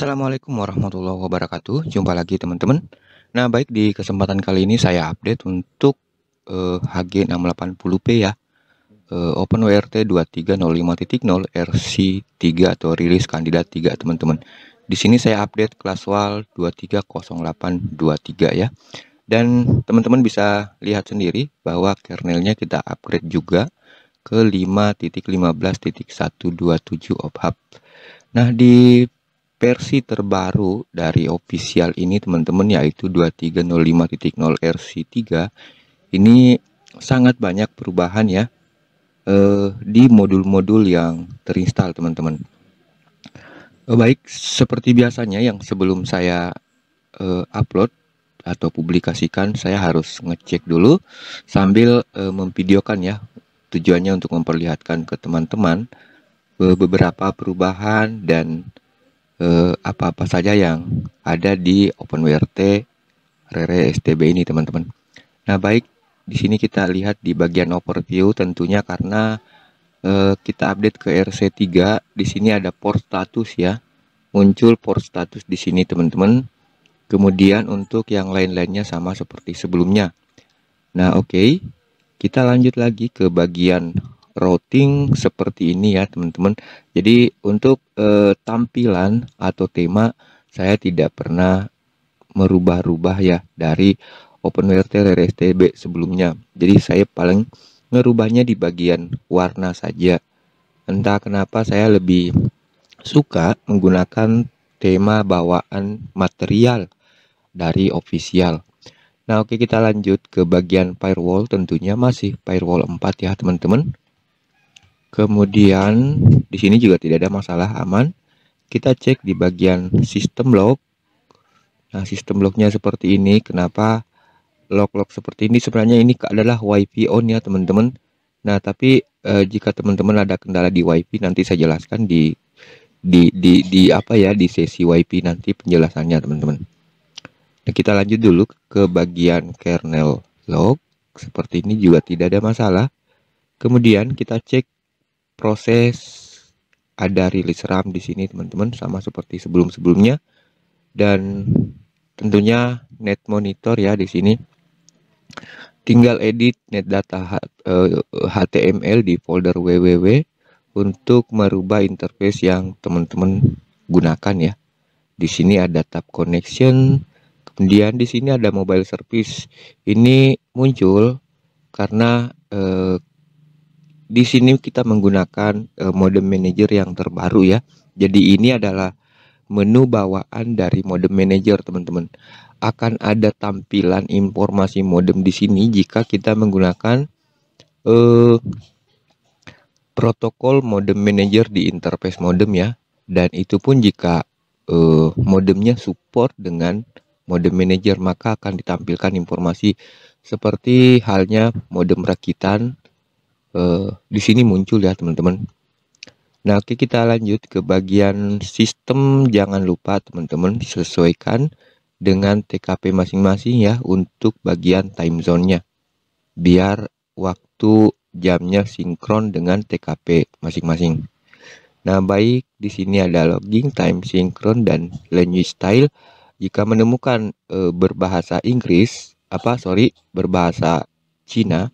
Assalamualaikum warahmatullahi wabarakatuh. Jumpa lagi teman-teman. Nah, baik di kesempatan kali ini saya update untuk eh, HG680P ya. Eh, OpenWRT 2305.0 RC3 atau rilis kandidat 3 teman-teman. Di sini saya update kelas WAL 230823 ya. Dan teman-teman bisa lihat sendiri bahwa kernelnya kita upgrade juga ke 5.15.127 OPHAP. Nah, di versi terbaru dari official ini teman-teman yaitu 2305.0 RC3 ini sangat banyak perubahan ya eh, di modul-modul yang terinstall teman-teman eh, baik seperti biasanya yang sebelum saya eh, upload atau publikasikan saya harus ngecek dulu sambil eh, memvideokan ya tujuannya untuk memperlihatkan ke teman-teman eh, beberapa perubahan dan Eh, apa-apa eh, saja yang ada di OpenWrt Rere STB ini teman-teman. Nah baik, di sini kita lihat di bagian overview tentunya karena eh, kita update ke RC3, di sini ada port status ya. Muncul port status di sini teman-teman. Kemudian untuk yang lain-lainnya sama seperti sebelumnya. Nah oke, okay. kita lanjut lagi ke bagian routing seperti ini ya teman-teman. Jadi untuk eh, tampilan atau tema saya tidak pernah merubah-rubah ya dari OpenWrt RSTB sebelumnya. Jadi saya paling ngerubahnya di bagian warna saja. Entah kenapa saya lebih suka menggunakan tema bawaan material dari official. Nah, oke kita lanjut ke bagian firewall tentunya masih firewall 4 ya, teman-teman. Kemudian di sini juga tidak ada masalah aman. Kita cek di bagian sistem log. Nah, sistem lognya seperti ini. Kenapa log-log seperti ini? Sebenarnya ini adalah WiFi on ya, teman-teman. Nah, tapi eh, jika teman-teman ada kendala di WiFi nanti saya jelaskan di di di di apa ya di sesi WiFi nanti penjelasannya, teman-teman. Nah, kita lanjut dulu ke bagian kernel log. Seperti ini juga tidak ada masalah. Kemudian kita cek proses ada rilis RAM di sini teman-teman sama seperti sebelum-sebelumnya dan tentunya net monitor ya di sini tinggal edit net data HTML eh, di folder www untuk merubah interface yang teman-teman gunakan ya di sini ada tab connection kemudian di sini ada mobile service ini muncul karena eh, di sini kita menggunakan uh, modem manager yang terbaru ya. Jadi ini adalah menu bawaan dari modem manager teman-teman. Akan ada tampilan informasi modem di sini jika kita menggunakan uh, protokol modem manager di interface modem ya. Dan itu pun jika uh, modemnya support dengan modem manager maka akan ditampilkan informasi seperti halnya modem rakitan eh, di sini muncul ya teman-teman. Nah oke kita lanjut ke bagian sistem jangan lupa teman-teman disesuaikan dengan TKP masing-masing ya untuk bagian time zone-nya biar waktu jamnya sinkron dengan TKP masing-masing. Nah baik di sini ada logging, time sinkron dan language style. Jika menemukan e, berbahasa Inggris apa sorry berbahasa Cina,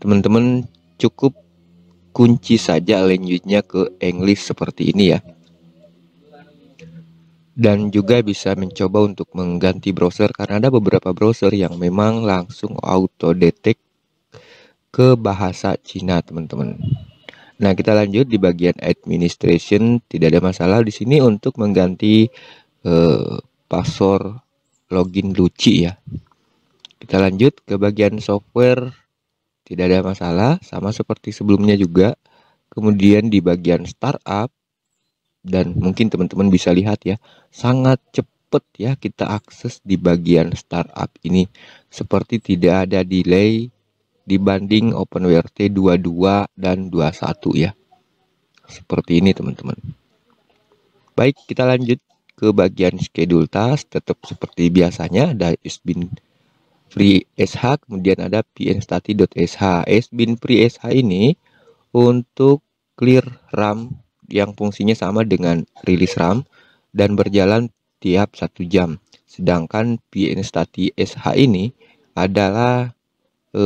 teman-teman Cukup kunci saja lanjutnya ke English seperti ini ya. Dan juga bisa mencoba untuk mengganti browser karena ada beberapa browser yang memang langsung auto detect ke bahasa Cina, teman-teman. Nah, kita lanjut di bagian administration, tidak ada masalah di sini untuk mengganti eh, password login Luci ya. Kita lanjut ke bagian software tidak ada masalah, sama seperti sebelumnya juga. Kemudian di bagian startup, dan mungkin teman-teman bisa lihat ya, sangat cepat ya kita akses di bagian startup ini. Seperti tidak ada delay dibanding OpenWrt 22 dan 21 ya. Seperti ini teman-teman. Baik, kita lanjut ke bagian schedule task tetap seperti biasanya ada is Free SH, kemudian ada pnstati.sh. sbin SH ini untuk clear RAM yang fungsinya sama dengan rilis RAM dan berjalan tiap satu jam. Sedangkan pnstati sh ini adalah e,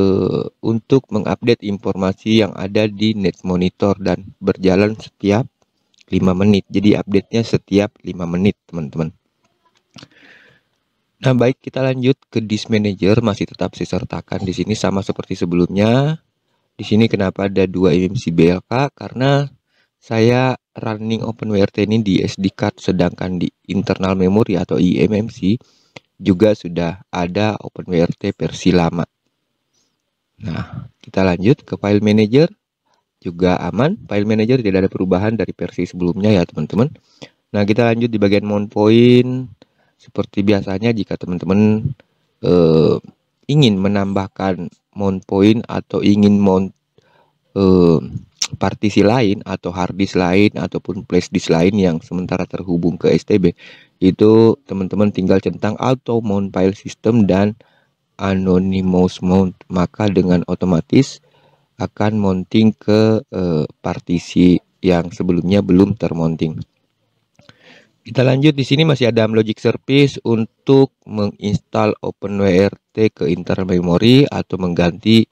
untuk mengupdate informasi yang ada di net monitor dan berjalan setiap 5 menit. Jadi update-nya setiap 5 menit, teman-teman. Nah, baik kita lanjut ke disk manager masih tetap disertakan di sini sama seperti sebelumnya. Di sini kenapa ada dua IMC BLK? Karena saya running OpenWrt ini di SD card sedangkan di internal memory atau eMMC juga sudah ada OpenWrt versi lama. Nah, kita lanjut ke file manager juga aman. File manager tidak ada perubahan dari versi sebelumnya ya, teman-teman. Nah, kita lanjut di bagian mount point seperti biasanya jika teman-teman eh, ingin menambahkan mount point atau ingin mount eh, partisi lain atau hard disk lain ataupun flash disk lain yang sementara terhubung ke STB itu teman-teman tinggal centang auto mount file system dan anonymous mount maka dengan otomatis akan mounting ke eh, partisi yang sebelumnya belum termounting. Kita lanjut di sini masih ada Logic Service untuk menginstal OpenWRT ke internal memory atau mengganti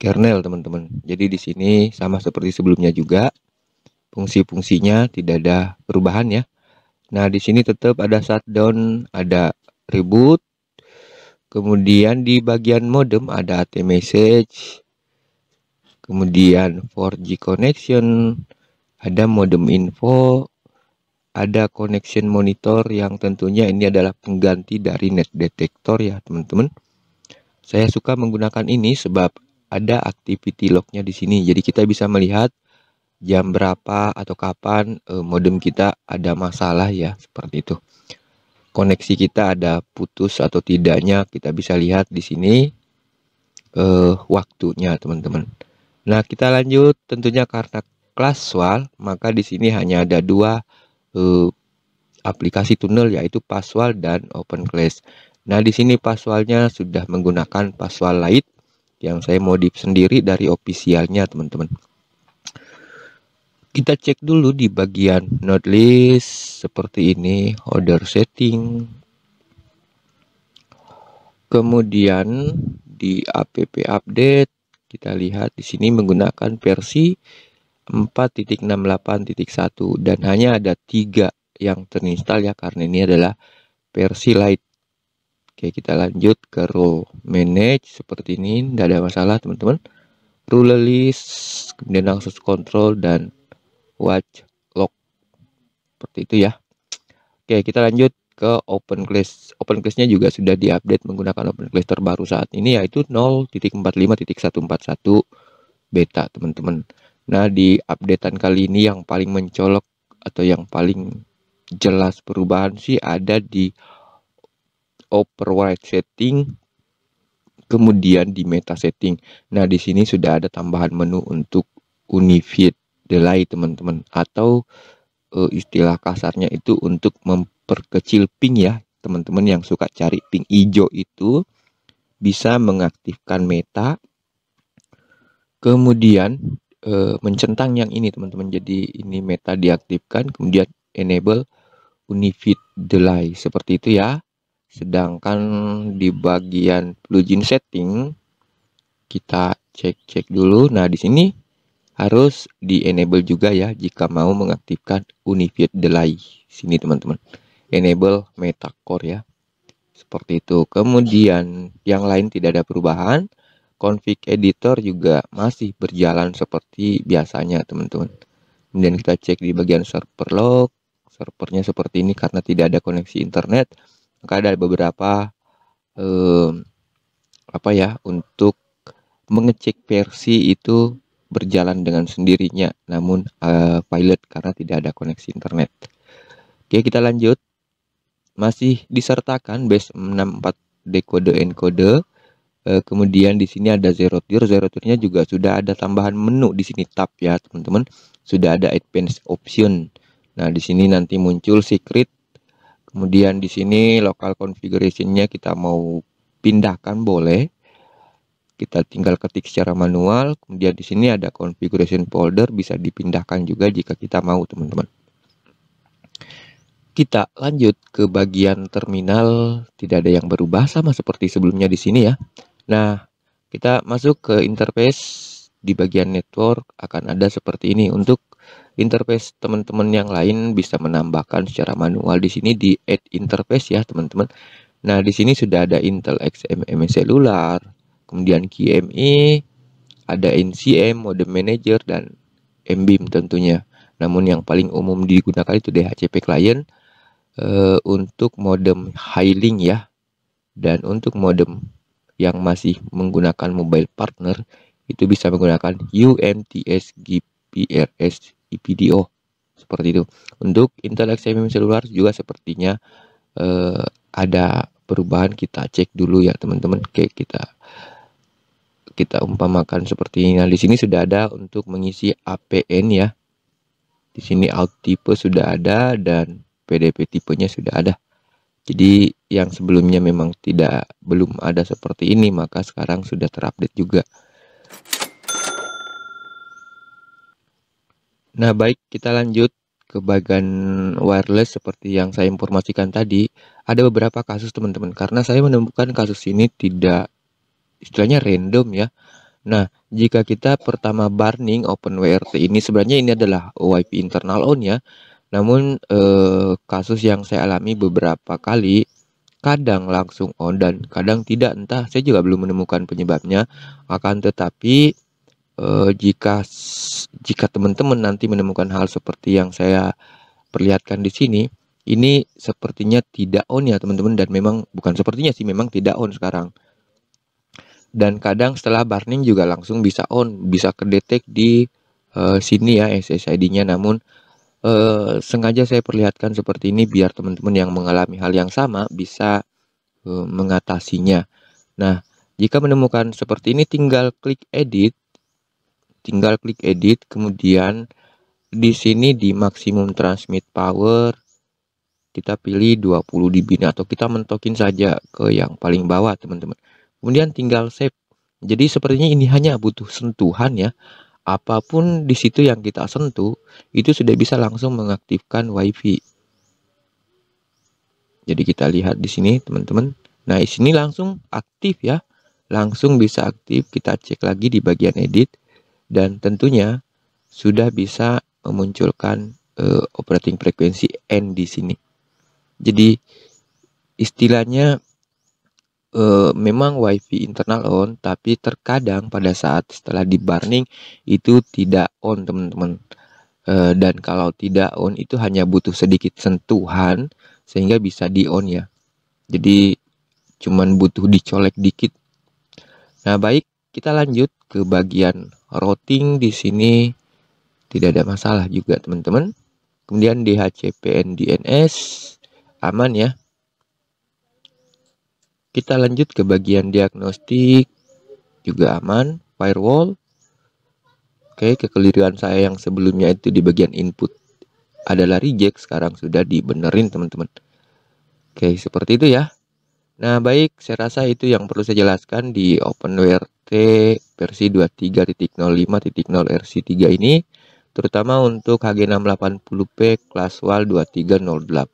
kernel teman-teman. Jadi di sini sama seperti sebelumnya juga fungsi-fungsinya tidak ada perubahan ya. Nah di sini tetap ada shutdown, ada reboot, kemudian di bagian modem ada AT message, kemudian 4G connection, ada modem info, ada connection monitor yang tentunya ini adalah pengganti dari net detector ya teman-teman. Saya suka menggunakan ini sebab ada activity lognya di sini. Jadi kita bisa melihat jam berapa atau kapan eh, modem kita ada masalah ya seperti itu. Koneksi kita ada putus atau tidaknya kita bisa lihat di sini eh, waktunya teman-teman. Nah kita lanjut tentunya karena kelas soal maka di sini hanya ada dua Eh, aplikasi tunnel yaitu Paswal dan Open class. Nah, di sini passwordnya sudah menggunakan Paswal Lite yang saya modif sendiri dari officialnya, teman-teman. Kita cek dulu di bagian Not list seperti ini, order setting. Kemudian di app update kita lihat di sini menggunakan versi 4.68.1 dan hanya ada tiga yang terinstall ya karena ini adalah versi light. Oke, kita lanjut ke row manage seperti ini, tidak ada masalah teman-teman. Rule list, kemudian langsung control dan watch lock Seperti itu ya. Oke, kita lanjut ke open class. Open classnya juga sudah diupdate menggunakan open class terbaru saat ini yaitu 0.45.141 beta, teman-teman. Nah, di updatean kali ini yang paling mencolok atau yang paling jelas perubahan sih ada di override setting kemudian di meta setting. Nah, di sini sudah ada tambahan menu untuk unified delay teman-teman atau e, istilah kasarnya itu untuk memperkecil ping ya teman-teman yang suka cari ping hijau itu bisa mengaktifkan meta kemudian e, mencentang yang ini teman-teman. Jadi ini meta diaktifkan kemudian enable unified delay seperti itu ya. Sedangkan di bagian plugin setting kita cek-cek dulu. Nah, di sini harus di enable juga ya jika mau mengaktifkan unified delay. Sini teman-teman. Enable meta core ya. Seperti itu. Kemudian yang lain tidak ada perubahan config editor juga masih berjalan seperti biasanya teman-teman kemudian kita cek di bagian server log servernya seperti ini karena tidak ada koneksi internet maka ada beberapa eh, apa ya untuk mengecek versi itu berjalan dengan sendirinya namun uh, pilot karena tidak ada koneksi internet oke kita lanjut masih disertakan base 64 dekode encode Eh, kemudian di sini ada zero tier, zero tiernya juga sudah ada tambahan menu di sini tab ya teman-teman. Sudah ada advanced option. Nah di sini nanti muncul secret. Kemudian di sini local configurationnya kita mau pindahkan boleh. Kita tinggal ketik secara manual. Kemudian di sini ada configuration folder bisa dipindahkan juga jika kita mau teman-teman kita lanjut ke bagian terminal, tidak ada yang berubah sama seperti sebelumnya di sini ya. Nah, kita masuk ke interface di bagian network akan ada seperti ini. Untuk interface teman-teman yang lain bisa menambahkan secara manual di sini di add interface ya, teman-teman. Nah, di sini sudah ada Intel XMM Cellular, kemudian QMI, ada NCM, Modem Manager, dan MBIM tentunya. Namun yang paling umum digunakan itu DHCP Client uh, untuk modem link ya, dan untuk modem yang masih menggunakan mobile partner itu bisa menggunakan UMTS GPRS IPDO seperti itu. Untuk Intel XMM seluler juga sepertinya eh, ada perubahan kita cek dulu ya teman-teman. Oke, kita kita umpamakan seperti ini. Nah, di sini sudah ada untuk mengisi APN ya. Di sini alt tipe sudah ada dan PDP tipenya sudah ada. Jadi yang sebelumnya memang tidak belum ada seperti ini maka sekarang sudah terupdate juga. Nah, baik kita lanjut ke bagian wireless seperti yang saya informasikan tadi, ada beberapa kasus teman-teman karena saya menemukan kasus ini tidak istilahnya random ya. Nah, jika kita pertama burning open WRT ini sebenarnya ini adalah WiFi internal on ya. Namun eh, kasus yang saya alami beberapa kali kadang langsung on dan kadang tidak entah saya juga belum menemukan penyebabnya akan tetapi eh, jika jika teman-teman nanti menemukan hal seperti yang saya perlihatkan di sini ini sepertinya tidak on ya teman-teman dan memang bukan sepertinya sih memang tidak on sekarang dan kadang setelah burning juga langsung bisa on bisa kedetek di eh, sini ya SSID-nya namun Eh, sengaja saya perlihatkan seperti ini biar teman-teman yang mengalami hal yang sama bisa eh, mengatasinya. Nah, jika menemukan seperti ini tinggal klik edit. Tinggal klik edit kemudian di sini di maksimum transmit power kita pilih 20 dB nah, atau kita mentokin saja ke yang paling bawah teman-teman. Kemudian tinggal save. Jadi sepertinya ini hanya butuh sentuhan ya apapun di situ yang kita sentuh itu sudah bisa langsung mengaktifkan WiFi. Jadi kita lihat di sini teman-teman. Nah, di sini langsung aktif ya. Langsung bisa aktif. Kita cek lagi di bagian edit dan tentunya sudah bisa memunculkan uh, operating frekuensi N di sini. Jadi istilahnya e, memang WiFi internal on, tapi terkadang pada saat setelah di burning itu tidak on teman-teman. E, dan kalau tidak on itu hanya butuh sedikit sentuhan sehingga bisa di on ya. Jadi cuman butuh dicolek dikit. Nah baik kita lanjut ke bagian routing di sini tidak ada masalah juga teman-teman. Kemudian DHCP dns aman ya. Kita lanjut ke bagian diagnostik, juga aman, firewall. Oke, kekeliruan saya yang sebelumnya itu di bagian input adalah reject, sekarang sudah dibenerin teman-teman. Oke, seperti itu ya. Nah, baik, saya rasa itu yang perlu saya jelaskan di OpenWrt versi 23.05.0 RC3 ini terutama untuk HG680P kelas WAL 230823.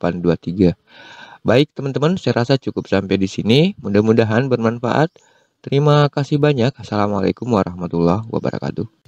Baik teman-teman, saya rasa cukup sampai di sini. Mudah-mudahan bermanfaat. Terima kasih banyak. Assalamualaikum warahmatullahi wabarakatuh.